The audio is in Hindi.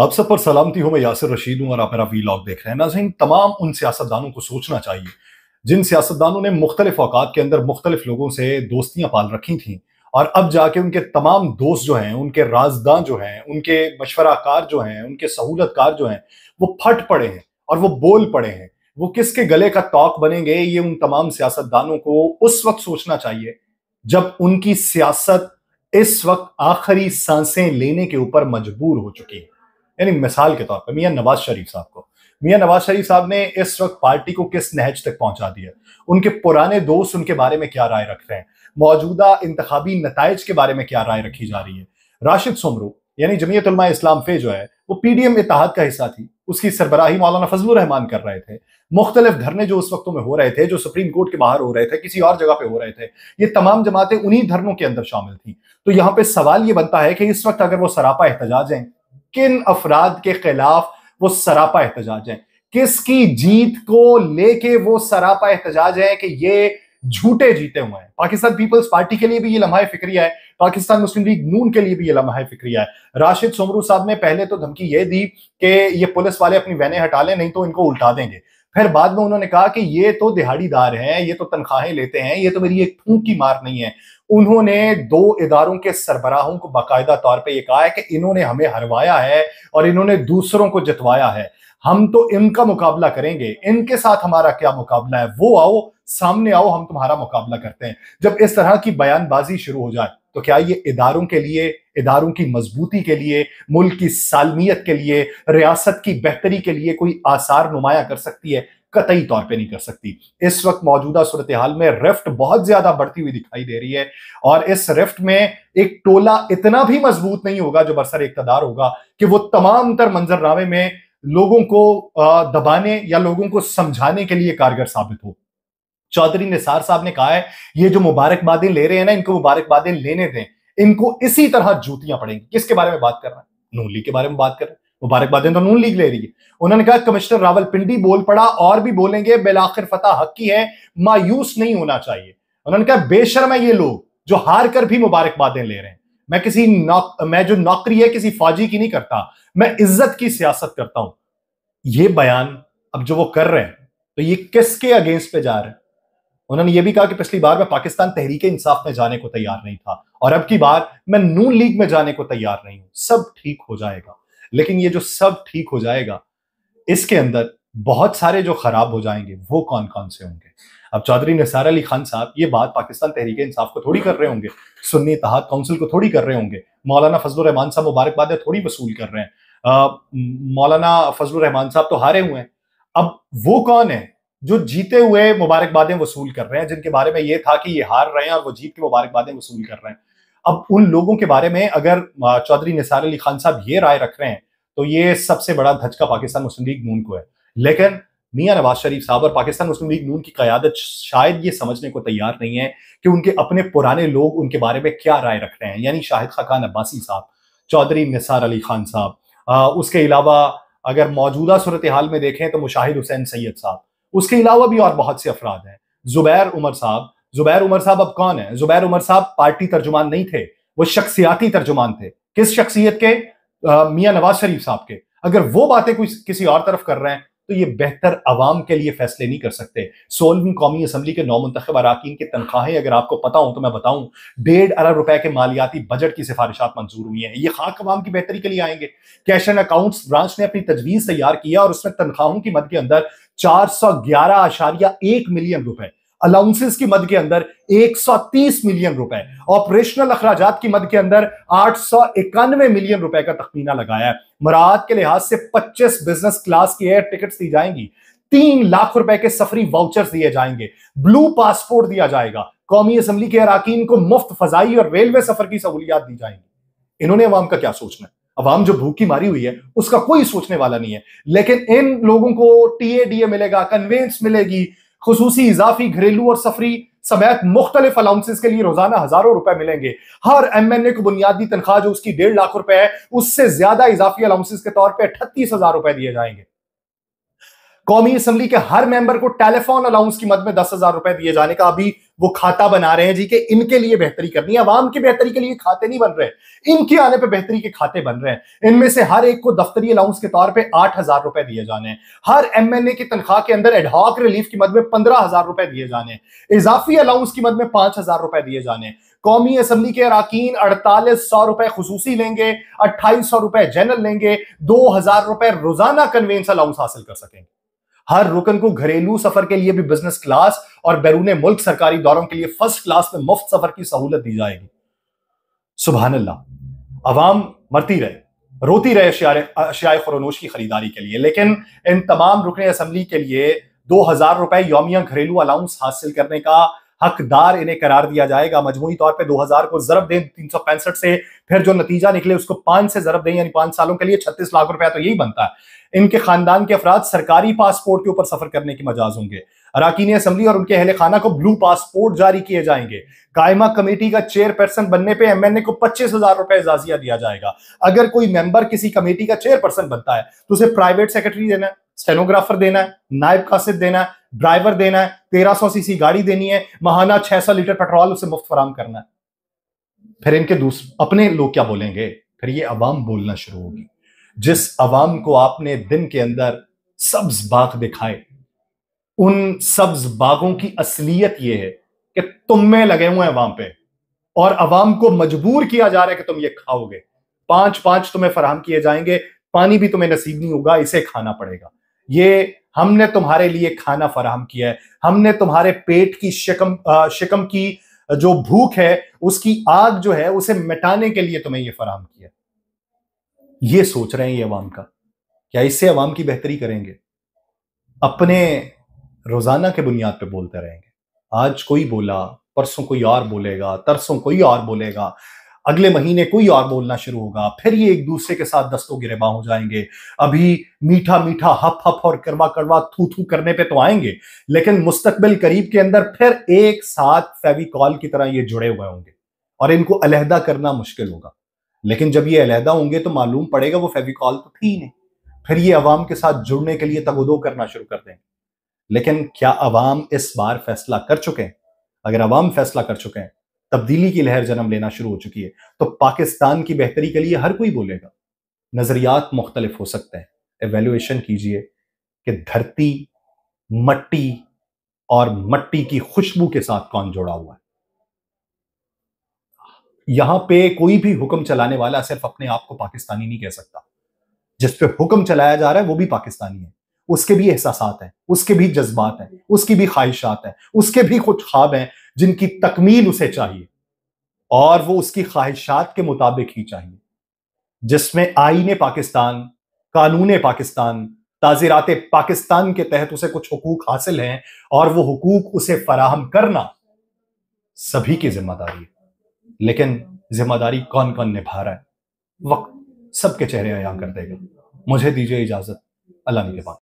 आप सब पर सलामती हो मैं यासिर रशीद हूँ और आप मेरा लॉग देख रहे हैं नाजरीन तमाम उन सियासतदानों को सोचना चाहिए जिन सियासतदानों ने मुख्तलिफ अवकात के अंदर मुख्तलिफ लोगों से दोस्तियां पाल रखी थी और अब जाके उनके तमाम दोस्त जो हैं उनके राजदान जो हैं उनके मशवराकार जो हैं उनके सहूलतकार जो हैं वो फट पड़े हैं और वो बोल पड़े हैं वो किसके गले का तोक बनेंगे ये उन तमाम सियासतदानों को उस वक्त सोचना चाहिए जब उनकी सियासत इस वक्त आखिरी सांसें लेने के ऊपर मजबूर हो चुकी है यानी मिसाल के तौर पर मियाँ नवाज शरीफ साहब को मियाँ नवाज शरीफ साहब ने इस वक्त पार्टी को किस नहज तक पहुंचा दिया उनके पुराने दोस्त उनके बारे में क्या राय रख रहे हैं मौजूदा इंतबी नतज के बारे में क्या राय रखी जा रही है राशिद सुमरू यानी जमीयत इस्लाम फे जो है वो पी डी एम इतिहाद का हिस्सा थी उसकी सरबराही मौलाना फजल रहमान कर रहे थे मुख्तलिफ धरने जो उस वक्तों में हो रहे थे जो सुप्रीम कोर्ट के बाहर हो रहे थे किसी और जगह पे हो रहे थे ये तमाम जमातें उन्हीं धर्मों के अंदर शामिल थी तो यहाँ पे सवाल ये बनता है कि इस वक्त अगर वो सरापा एहतजाज हैं किन अफराद के खिलाफ वो सरापा एहतजाज है किसकी जीत को लेके वो सरापा एहतजाज है कि ये झूठे जीते हुए हैं पाकिस्तान पीपल्स पार्टी के लिए भी ये लम्हा फिक्रिया है पाकिस्तान मुस्लिम लीग नून के लिए भी ये लम्हा फिक्रिया है राशिद सोमरू साहब ने पहले तो धमकी ये दी कि ये पुलिस वाले अपनी वैने हटा लें नहीं तो इनको उल्टा देंगे फिर बाद में उन्होंने कहा कि ये तो दिहाड़ीदार हैं ये तो तनख्वाहें लेते हैं ये तो मेरी एक फूक की मार नहीं है उन्होंने दो इदारों के सरबराहों को बाकायदा तौर पे ये कहा है कि इन्होंने हमें हरवाया है और इन्होंने दूसरों को जितवाया है हम तो इनका मुकाबला करेंगे इनके साथ हमारा क्या मुकाबला है वो आओ सामने आओ हम तुम्हारा मुकाबला करते हैं जब इस तरह की बयानबाजी शुरू हो जाए तो क्या ये इदारों के लिए इदारों की मजबूती के लिए मुल्क की सालमियत के लिए रियासत की बेहतरी के लिए कोई आसार नुमाया कर सकती है कतई तौर पे नहीं कर सकती इस वक्त मौजूदा सूरत हाल में रिफ्ट बहुत ज्यादा बढ़ती हुई दिखाई दे रही है और इस रिफ्ट में एक टोला इतना भी मजबूत नहीं होगा जो बरसर इकतदार होगा कि वो तमाम तर मंजरनामे में लोगों को दबाने या लोगों को समझाने के लिए कारगर साबित हो चौधरी निसार साहब ने कहा है ये जो मुबारकबादें ले रहे हैं ना इनको मुबारकबादें लेने दें इनको इसी तरह जूतियां पड़ेंगी किसके बारे में बात कर रहे हैं नूली के बारे में बात कर रहे हैं मुबारकबादें तो नून लीग ले रही है उन्होंने कहा कमिश्नर रावलपिंडी बोल पड़ा और भी बोलेंगे बेलाखिर फतेह हक की है मायूस नहीं होना चाहिए उन्होंने कहा बेशर्म है ये लोग जो हार कर भी मुबारकबादें ले रहे हैं मैं किसी नौक मैं जो नौकरी है किसी फौजी की नहीं करता मैं इज्जत की सियासत करता हूं ये बयान अब जो वो कर रहे हैं तो ये किसके अगेंस्ट पे जा रहे हैं उन्होंने ये भी कहा कि पिछली बार मैं पाकिस्तान तहरीक इंसाफ में जाने को तैयार नहीं था और अब की बार मैं नून लीग में जाने को तैयार नहीं हूं सब ठीक हो जाएगा लेकिन ये जो सब ठीक हो जाएगा इसके अंदर बहुत सारे जो खराब हो जाएंगे वो कौन कौन से होंगे अब चौधरी निसार अली खान साहब ये बात पाकिस्तान तहरीक इंसाफ को थोड़ी कर रहे होंगे सुन्नी तहत काउंसिल को थोड़ी कर रहे होंगे मौलाना फजल रहमान साहब मुबारकबाद थोड़ी वसूल कर रहे हैं मौलाना फजल रहमान साहब तो हारे हुए हैं अब वो कौन है जो जीते हुए मुबारकबादें वसूल कर रहे हैं जिनके बारे में ये था कि ये हार रहे हैं और वो जीत के मुबारकबादें वसूल कर रहे हैं अब उन लोगों के बारे में अगर चौधरी निसार अली खान साहब ये राय रख रहे हैं तो ये सबसे बड़ा धचका पाकिस्तान मुस्लिम लीग नून को है लेकिन मियाँ नवाज शरीफ साहब और पाकिस्तान मुस्लिम लीग नून की क्यादत शायद ये समझने को तैयार नहीं है कि उनके अपने पुराने लोग उनके बारे में क्या राय रख रहे हैं यानी शाहिद खान अब्बासी साहब चौधरी निसार अली खान साहब उसके अलावा अगर मौजूदा सूरत हाल में देखें तो मुशाहिद हुसैन सैयद साहब उसके अलावा भी और बहुत से अफराद हैं जुबैर उमर साहब जुबैर उमर साहब अब कौन है जुबैर उमर साहब पार्टी तर्जुमान नहीं थे वो शख्सियाती तर्जुमान थे किस शख्सियत के मियाँ नवाज शरीफ साहब के अगर वो बातें कोई किसी और तरफ कर रहे हैं तो ये बेहतर आवाम के लिए फैसले नहीं कर सकते सोलहवीं कौमी असम्बली के नौ मंतखब अरकान की तनख्वाहें अगर आपको पता हूं तो मैं बताऊं डेढ़ अरब रुपए के मालियाती बजट की सिफारिशात मंजूर हुई हैं ये खाक अवाम की बेहतरी के लिए आएंगे कैश एंड अकाउंट्स ब्रांच ने अपनी तजवीज तैयार किया और उसमें तनख्वाहों की मद के अंदर चार सौ ग्यारह आशारिया एक मिलियन रुपए अलाउंसेस की मद के अंदर 130 मिलियन रुपए ऑपरेशनल अखराज की मद के अंदर आठ मिलियन रुपए का तखमीना लगाया है मराहत के लिहाज से 25 बिजनेस क्लास की एयर टिकट्स दी जाएंगी तीन लाख रुपए के सफरी वाउचर्स दिए जाएंगे ब्लू पासपोर्ट दिया जाएगा कौमी असम्बली के अरकान को मुफ्त फजाई और रेलवे सफर की सहूलियात दी जाएंगी इन्होंने अवाम का क्या सोचना है अवाम जो भूखी मारी हुई है उसका कोई सोचने वाला नहीं है लेकिन इन लोगों को टीएडीए मिलेगा कन्वेंस मिलेगी खसूसी इजाफी घरेलू और सफरी समेत मुख्तलिफ अलाउंसेस के लिए रोजाना हजारों रुपए मिलेंगे हर एम एन ए को बुनियादी तनख्वाह जो उसकी डेढ़ लाख रुपए है उससे ज्यादा इजाफी अलाउंसेस के तौर पर अठतीस हजार रुपए दिए जाएंगे कौमी असम्बली के हर मेंबर को टेलीफोन अलाउंस की मद में दस हजार रुपए दिए जाने का अभी वो खाता बना रहे हैं जी के इनके लिए बेहतरी करनी है आवाम की बेहतरी के लिए खाते नहीं बन रहे इनके आने पर बेहतरी के खाते बन रहे हैं इनमें से हर एक को दफ्तरी अलाउंस के तौर पर आठ हजार रुपए दिए जाने हर एम एन ए की तनख्वाह के अंदर एडहॉक रिलीफ की मद में पंद्रह हजार रुपए दिए जाने इजाफी अलाउंस की मद में पांच हजार रुपए दिए जाने कौमी असम्बली के अरकान अड़तालीस सौ रुपए खसूसी लेंगे अट्ठाईस सौ रुपए जनरल लेंगे दो हजार रुपए रोजाना कन्वेंस अलाउंस हासिल कर सकेंगे हर रुकन को घरेलू सफर के लिए भी बिजनेस क्लास और बैरून मुल्क सरकारी दौरों के लिए फर्स्ट क्लास में मुफ्त सफर की सहूलत दी जाएगी सुबह अल्लाह अवाम मरती रहे रोती रहे अशियाए खुरनोश की खरीदारी के लिए लेकिन इन तमाम रुकने असम्बली के लिए दो हजार रुपए योमिया घरेलू अलाउंस हासिल करने का हकदार इन्हें करार दिया जाएगा मजमू तौर पर हज़ार को जरब दें तीन से फिर जो नतीजा निकले उसको पांच से जरब दें यानी पांच सालों के लिए छत्तीस लाख रुपया तो यही बनता है इनके खानदान के अफराद सरकारी पासपोर्ट के ऊपर सफर करने के मजाज होंगे अराकीन असम्बली और उनके अहले खाना को ब्लू पासपोर्ट जारी किए जाएंगे कायमा कमेटी का चेयरपर्सन बनने पे एमएनए को पच्चीस हजार रुपए इजाजिया दिया जाएगा अगर कोई मेंबर किसी कमेटी का चेयरपर्सन बनता है तो उसे प्राइवेट सेक्रेटरी देना है स्टेनोग्राफर देना है नायब कासिद देना है ड्राइवर देना है तेरह सौ सीसी गाड़ी देनी है महाना छह सौ लीटर पेट्रोल उसे मुफ्त फराम करना है फिर इनके दूसरे अपने लोग क्या बोलेंगे फिर ये अवाम बोलना शुरू होगी जिस अवाम को आपने दिन के अंदर सब्ज बाग दिखाए उन सब्ज बागों की असलियत यह है कि तुम में लगे हुए हैं अवाम पे और अवाम को मजबूर किया जा रहा है कि तुम ये खाओगे पांच पांच तुम्हें फराहम किए जाएंगे पानी भी तुम्हें नसीब नहीं होगा इसे खाना पड़ेगा ये हमने तुम्हारे लिए खाना फराहम किया है हमने तुम्हारे पेट की शिकम शिकम की जो भूख है उसकी आग जो है उसे मिटाने के लिए तुम्हें यह फराहम किया ये सोच रहे हैं ये अवाम का क्या इससे अवाम की बेहतरी करेंगे अपने रोजाना के बुनियाद पर बोलते रहेंगे आज कोई बोला परसों कोई और बोलेगा तरसों कोई और बोलेगा अगले महीने कोई और बोलना शुरू होगा फिर ये एक दूसरे के साथ दस्तों गिरेबा हो जाएंगे अभी मीठा मीठा हफ हफ और करवा करवा थू थू करने पे तो आएंगे लेकिन मुस्तकबिल करीब के अंदर फिर एक साथ फेविकॉल की तरह ये जुड़े हुए होंगे और इनको अलहदा करना मुश्किल होगा लेकिन जब ये अलहदा होंगे तो मालूम पड़ेगा वो फेविकॉल तो थी नहीं फिर ये अवाम के साथ जुड़ने के लिए तगोदो करना शुरू कर देंगे लेकिन क्या अवाम इस बार फैसला कर चुके हैं अगर अवाम फैसला कर चुके हैं तब्दीली की लहर जन्म लेना शुरू हो चुकी है तो पाकिस्तान की बेहतरी के लिए हर कोई बोलेगा नज़रियात मुख्तलिफ हो सकते हैं एवेल्युएशन कीजिए कि धरती मट्टी और मट्टी की खुशबू के साथ कौन जुड़ा हुआ है यहां पे कोई भी हुक्म चलाने वाला सिर्फ अपने आप को पाकिस्तानी नहीं कह सकता जिस पे हुक्म चलाया जा रहा है वो भी पाकिस्तानी है उसके भी एहसास हैं उसके भी जज्बात हैं उसकी भी ख्वाहिशात हैं उसके भी कुछ ख्वाब हैं जिनकी तकमील उसे चाहिए और वो उसकी ख्वाहिशात के मुताबिक ही चाहिए जिसमें आईने पाकिस्तान कानून पाकिस्तान ताज़ीरात पाकिस्तान के तहत उसे कुछ हकूक हासिल हैं और वो हकूक उसे फराहम करना सभी की जिम्मेदारी है लेकिन जिम्मेदारी कौन कौन निभा रहा है वक्त सबके चेहरे आया कर देगा मुझे दीजिए इजाजत अल्लाह के बाद